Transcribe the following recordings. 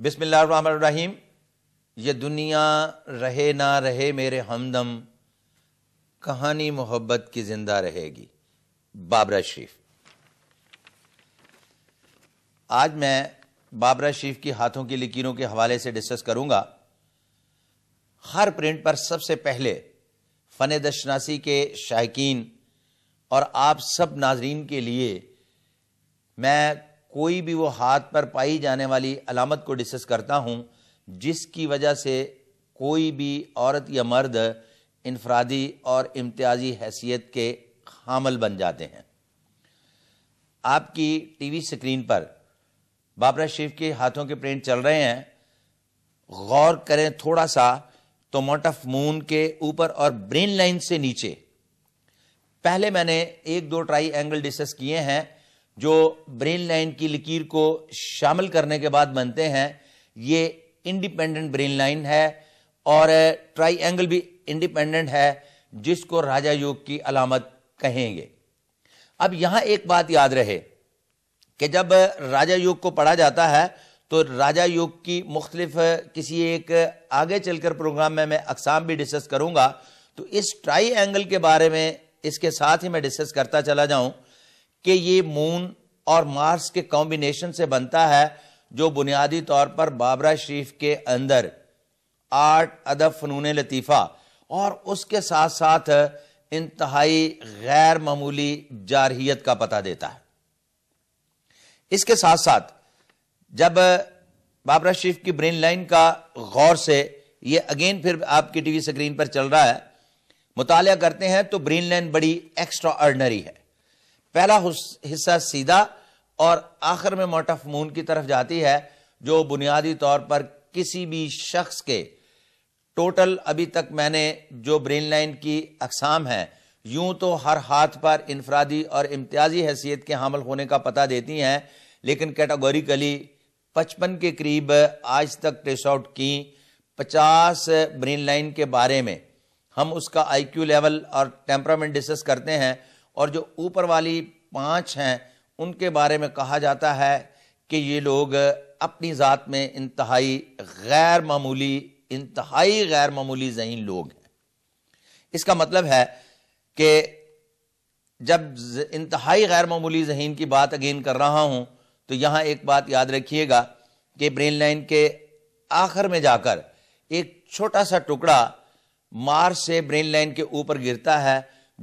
बिस्मिल्लाम ये दुनिया रहे ना रहे मेरे हमदम कहानी मोहब्बत की जिंदा रहेगी बाबरा शरीफ आज मैं बाबरा शरीफ की हाथों की लकीरों के हवाले से डिस्कस करूंगा हर प्रिंट पर सबसे पहले फ़न दशनासी के शायकीन और आप सब नाजरीन के लिए मैं कोई भी वो हाथ पर पाई जाने वाली अलामत को डिस्कस करता हूँ जिसकी वजह से कोई भी औरत या मर्द इनफरादी और इम्तियाजी हैसियत के हामल बन जाते हैं आपकी टीवी स्क्रीन पर बाबरा शरीफ के हाथों के प्रिंट चल रहे हैं गौर करें थोड़ा सा तो मोट ऑफ मून के ऊपर और ब्रेन लाइन से नीचे पहले मैंने एक दो ट्राई एंगल डिस्कस किए हैं जो ब्रेन लाइन की लकीर को शामिल करने के बाद बनते हैं ये इंडिपेंडेंट ब्रेन लाइन है और ट्राइंगल भी इंडिपेंडेंट है जिसको राजा योग की अलामत कहेंगे अब यहां एक बात याद रहे कि जब राजा योग को पढ़ा जाता है तो राजा योग की मुख्तलिफ किसी एक आगे चलकर प्रोग्राम में मैं अकसाम भी डिस्कस करूंगा तो इस ट्राई एंगल के बारे में इसके साथ ही मैं डिस्कस करता चला जाऊं कि ये मून और मार्स के कॉम्बिनेशन से बनता है जो बुनियादी तौर पर बाबरा शरीफ के अंदर आर्ट अदब फ़नून लतीफ़ा और उसके साथ साथ इंतहाई गैर मामूली जारहीत का पता देता है इसके साथ साथ जब बाबरा शरीफ की ब्रेन लाइन का गौर से ये अगेन फिर आपकी टीवी स्क्रीन पर चल रहा है मुताल करते हैं तो ब्रेन लाइन बड़ी एक्स्ट्रा ऑर्डनरी है पहला हिस्सा सीधा और आखिर में मोटफमून की तरफ जाती है जो बुनियादी तौर पर किसी भी शख्स के टोटल अभी तक मैंने जो ब्रेन लाइन की अकसाम है यूं तो हर हाथ पर इनफरादी और इम्तियाजी हैसियत के हामल होने का पता देती हैं लेकिन कैटागोरिकली पचपन के करीब आज तक ट्रेस आउट की पचास ब्रेन लाइन के बारे में हम उसका आईक्यू लेवल और टेम्परामेंट डिस्कस करते हैं और जो ऊपर वाली पांच हैं उनके बारे में कहा जाता है कि ये लोग अपनी ज़ात में इंतहाई गैर मामूली इंतहाई गैर मामूली जहन लोग हैं इसका मतलब है कि जब इंतहाई गैर मामूली जहन की बात अगेन कर रहा हूँ तो यहाँ एक बात याद रखिएगा कि ब्रेन लाइन के आखिर में जाकर एक छोटा सा टुकड़ा मार्स से ब्रेन लाइन के ऊपर गिरता है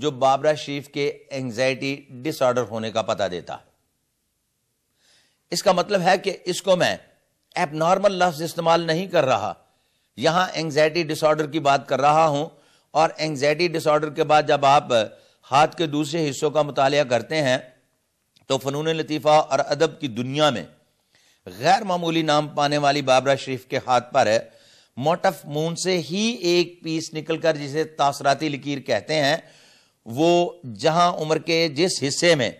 जो बाबरा शरीफ के एंजाइटी डिसऑर्डर होने का पता देता है इसका मतलब है कि इसको मैं एबनॉर्मल लफ्ज इस्तेमाल नहीं कर रहा यहां एंजाइटी डिसऑर्डर की बात कर रहा हूं और एंजाइटी डिसऑर्डर के बाद जब आप हाथ के दूसरे हिस्सों का मुताल करते हैं तो फ़नून लतीफ़ा और अदब की दुनिया में गैर मामूली नाम पाने वाली बाबरा शरीफ के हाथ पर मोटफ मून से ही एक पीस निकलकर जिसे तासराती लकीर कहते हैं वो जहां उम्र के जिस हिस्से में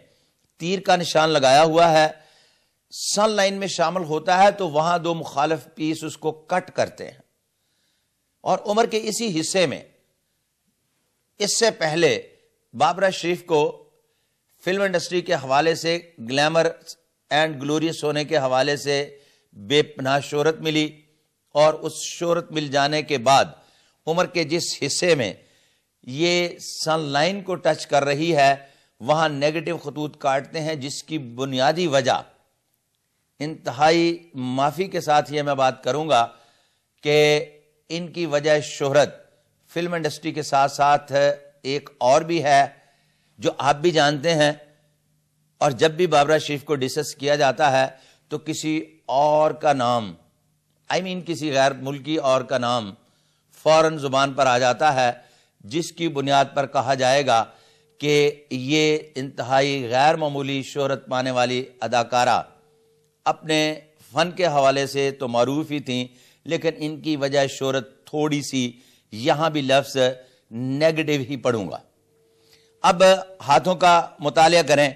तीर का निशान लगाया हुआ है सन लाइन में शामिल होता है तो वहां दो मुखालफ पीस उसको कट करते हैं और उम्र के इसी हिस्से में इससे पहले बाबरा शरीफ को फिल्म इंडस्ट्री के हवाले से ग्लैमर एंड ग्लोरियस होने के हवाले से बेपनाह शोहरत मिली और उस शोहरत मिल जाने के बाद उम्र के जिस हिस्से में ये सनलाइन को टच कर रही है वहां नेगेटिव खतूत काटते हैं जिसकी बुनियादी वजह इंतहाई माफ़ी के साथ ये मैं बात करूंगा कि इनकी वजह शोहरत फिल्म इंडस्ट्री के साथ साथ एक और भी है जो आप भी जानते हैं और जब भी बाबरा शरीफ को डिसस किया जाता है तो किसी और का नाम आई I मीन mean किसी गैर मुल्की और का नाम फौरन ज़ुबान पर आ जाता है जिसकी बुनियाद पर कहा जाएगा कि ये इंतहाई गैर मामूली शहरत पाने वाली अदाकारा अपने फ़न के हवाले से तो मरूफ ही थी लेकिन इनकी वजह शहरत थोड़ी सी यहाँ भी लफ्स नेगेटिव ही पढ़ूंगा अब हाथों का मुताल करें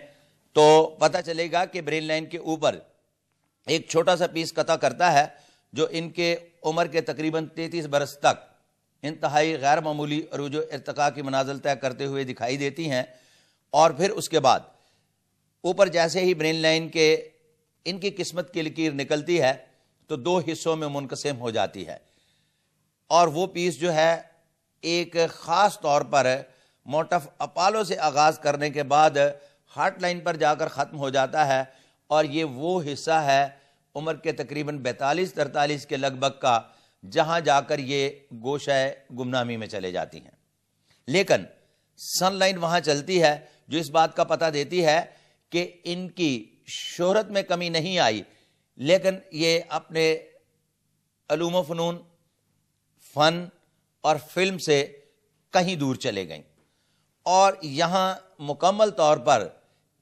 तो पता चलेगा कि ब्रेन लाइन के ऊपर एक छोटा सा पीस कता करता है जो इनके उम्र के तकरीबन तैंतीस बरस तक इंतहाई गैर मामूली अरूज इरतका की मनाजल तय करते हुए दिखाई देती हैं और फिर उसके बाद ऊपर जैसे ही ब्रेन लाइन के इनकी किस्मत की लकीर निकलती है तो दो हिस्सों में मुनकसम हो जाती है और वो पीस जो है एक ख़ास तौर पर मोटफ अपालो से आगाज़ करने के बाद हार्ट लाइन पर जाकर ख़त्म हो जाता है और ये वो हिस्सा है उम्र के तकरीबन बैतालीस तरतालीस के लगभग का जहां जाकर ये गोशाएं गुमनामी में चले जाती हैं लेकिन सनलाइन वहां चलती है जो इस बात का पता देती है कि इनकी शोहरत में कमी नहीं आई लेकिन ये अपने अलूम फ़नून फ़न और फिल्म से कहीं दूर चले गई और यहाँ मुकम्मल तौर पर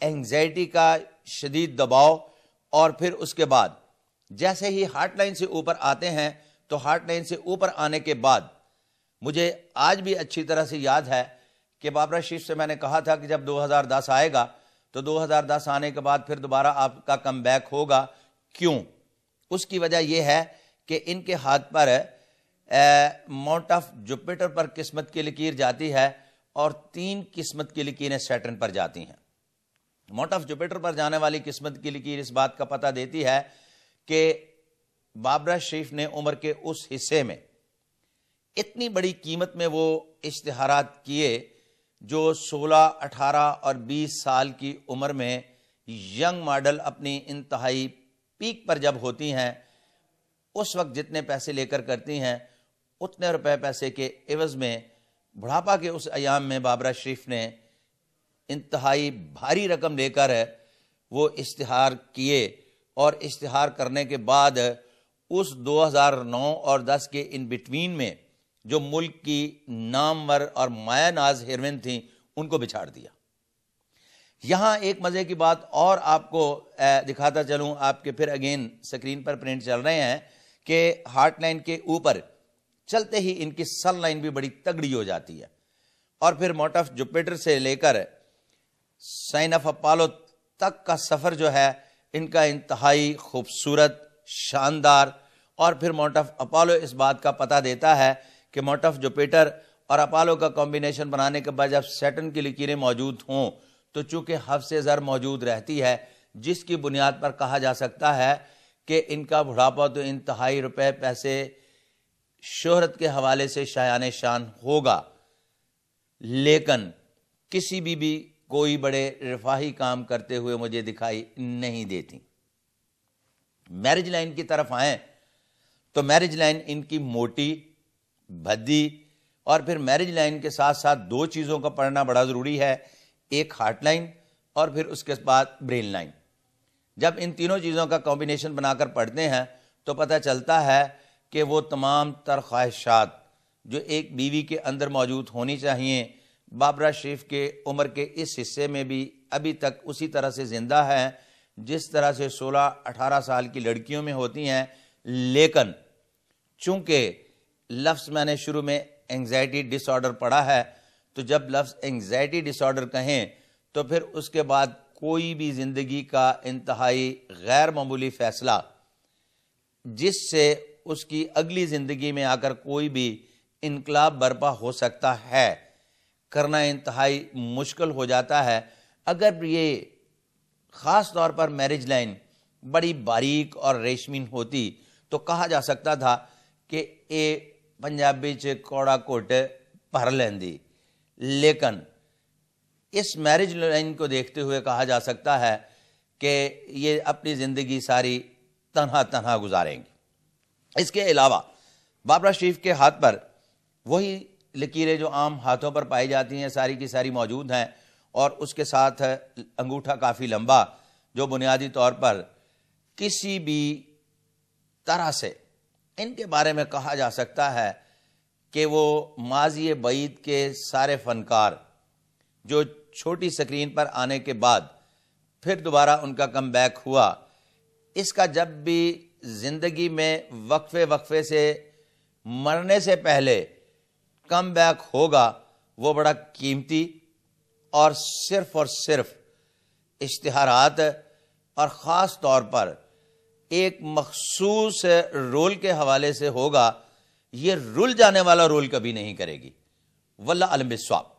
एंगजाइटी का शदीद दबाव और फिर उसके बाद जैसे ही हार्ट लाइन से ऊपर आते हैं तो हार्ट लाइन से ऊपर आने के बाद मुझे आज भी अच्छी तरह से याद है कि बाबरा शिफ से मैंने कहा था कि जब 2010 आएगा तो 2010 आने के बाद फिर दोबारा आपका कम बैक होगा क्यों उसकी वजह यह है कि इनके हाथ पर माउंट ऑफ जुपिटर पर किस्मत की लकीर जाती है और तीन किस्मत की लकीरें सेटन पर जाती हैं माउंट ऑफ जुपिटर पर जाने वाली किस्मत की लकीर इस बात का पता देती है कि बाबरा शरीफ ने उम्र के उस हिस्से में इतनी बड़ी कीमत में वो इश्तहारात किए जो 16, 18 और 20 साल की उम्र में यंग मॉडल अपनी इंतहाई पीक पर जब होती हैं उस वक्त जितने पैसे लेकर करती हैं उतने रुपए पैसे के एवज में बुढ़ापा के उस अयाम में बाबरा शरीफ ने इंतहाई भारी रकम लेकर वो इश्तहार किए और इश्तहार करने के बाद उस 2009 और 10 के इन बिटवीन में जो मुल्क की नामवर और माया नाज हेरविन थी उनको बिछाड़ दिया यहां एक मज़े की बात और आपको दिखाता चलूं आपके फिर अगेन स्क्रीन पर प्रिंट चल रहे हैं कि हार्ट लाइन के ऊपर चलते ही इनकी सल लाइन भी बड़ी तगड़ी हो जाती है और फिर मोट ऑफ जुपिटर से लेकर साइन ऑफ अपालो तक का सफ़र जो है इनका इंतहाई खूबसूरत शानदार और फिर माउंट ऑफ अपोलो इस बात का पता देता है कि माउंट ऑफ जुपिटर और अपोलो का कॉम्बिनेशन बनाने के बाद जब सेटन की लकीरें मौजूद हों तो चूंकि से ज़र मौजूद रहती है जिसकी बुनियाद पर कहा जा सकता है कि इनका बुढ़ापा तो इंतहाई रुपए पैसे शोहरत के हवाले से शायान शान होगा लेकिन किसी भी, भी कोई बड़े रफाही काम करते हुए मुझे दिखाई नहीं देती मैरिज लाइन की तरफ आए तो मैरिज लाइन इनकी मोटी भद्दी और फिर मैरिज लाइन के साथ साथ दो चीज़ों का पढ़ना बड़ा ज़रूरी है एक हार्ट लाइन और फिर उसके बाद ब्रेन लाइन जब इन तीनों चीज़ों का कॉम्बिनेशन बनाकर पढ़ते हैं तो पता चलता है कि वो तमाम तर ख्वाहिशात जो एक बीवी के अंदर मौजूद होनी चाहिए बाबरा शरीफ के उम्र के इस हिस्से में भी अभी तक उसी तरह से ज़िंदा हैं जिस तरह से 16-18 साल की लड़कियों में होती हैं लेकिन चूंकि लफ्ज़ मैंने शुरू में एंगजाइटी डिसऑर्डर पढ़ा है तो जब लफ्ज़ एंग्जाइटी डिसऑर्डर कहें तो फिर उसके बाद कोई भी ज़िंदगी का इंतहाई गैर मामूली फ़ैसला जिससे उसकी अगली ज़िंदगी में आकर कोई भी इनकलाब बर्पा हो सकता है करना इंतहाई मुश्किल हो जाता है अगर ये ख़ास तौर पर मैरिज लाइन बड़ी बारीक और रेशमीन होती तो कहा जा सकता था कि ये पंजाबी च कौड़ा कोट भर लेंदी लेकिन इस मैरिज लाइन को देखते हुए कहा जा सकता है कि ये अपनी ज़िंदगी सारी तनहा तनहा गुजारेंगी इसके अलावा बाबरा शरीफ के हाथ पर वही लकीरें जो आम हाथों पर पाई जाती हैं सारी की सारी मौजूद हैं और उसके साथ अंगूठा काफ़ी लंबा जो बुनियादी तौर पर किसी भी तरह से इनके बारे में कहा जा सकता है कि वो माजी बैद के सारे फनकार जो छोटी स्क्रीन पर आने के बाद फिर दोबारा उनका कम बैक हुआ इसका जब भी ज़िंदगी में वक्फे वक्फे से मरने से पहले कम बैक होगा वो बड़ा कीमती और सिर्फ और सिर्फ इश्तहारात और ख़ास तौर पर एक मखसूस रोल के हवाले से होगा ये रुल जाने वाला रोल कभी नहीं करेगी वल्ला अलम